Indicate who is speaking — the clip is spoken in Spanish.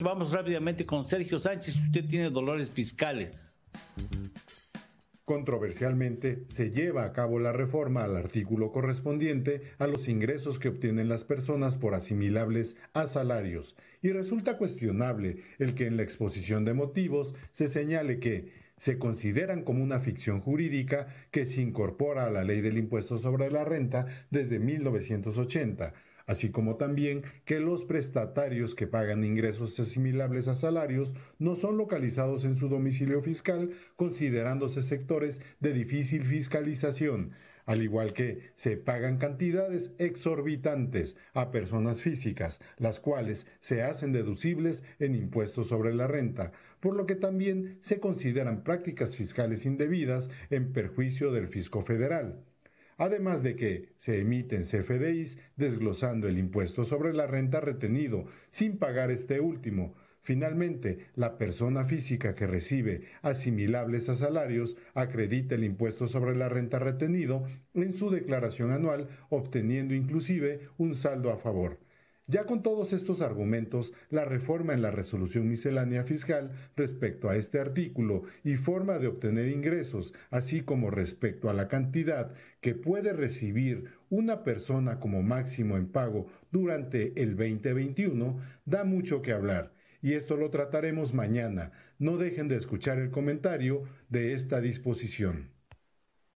Speaker 1: Vamos rápidamente con Sergio Sánchez, usted tiene dolores fiscales. Controversialmente, se lleva a cabo la reforma al artículo correspondiente a los ingresos que obtienen las personas por asimilables a salarios, y resulta cuestionable el que en la exposición de motivos se señale que se consideran como una ficción jurídica que se incorpora a la ley del impuesto sobre la renta desde 1980 así como también que los prestatarios que pagan ingresos asimilables a salarios no son localizados en su domicilio fiscal, considerándose sectores de difícil fiscalización, al igual que se pagan cantidades exorbitantes a personas físicas, las cuales se hacen deducibles en impuestos sobre la renta, por lo que también se consideran prácticas fiscales indebidas en perjuicio del fisco federal además de que se emiten CFDIs desglosando el impuesto sobre la renta retenido sin pagar este último. Finalmente, la persona física que recibe asimilables a salarios acredita el impuesto sobre la renta retenido en su declaración anual, obteniendo inclusive un saldo a favor. Ya con todos estos argumentos, la reforma en la resolución miscelánea fiscal respecto a este artículo y forma de obtener ingresos, así como respecto a la cantidad que puede recibir una persona como máximo en pago durante el 2021, da mucho que hablar. Y esto lo trataremos mañana. No dejen de escuchar el comentario de esta disposición.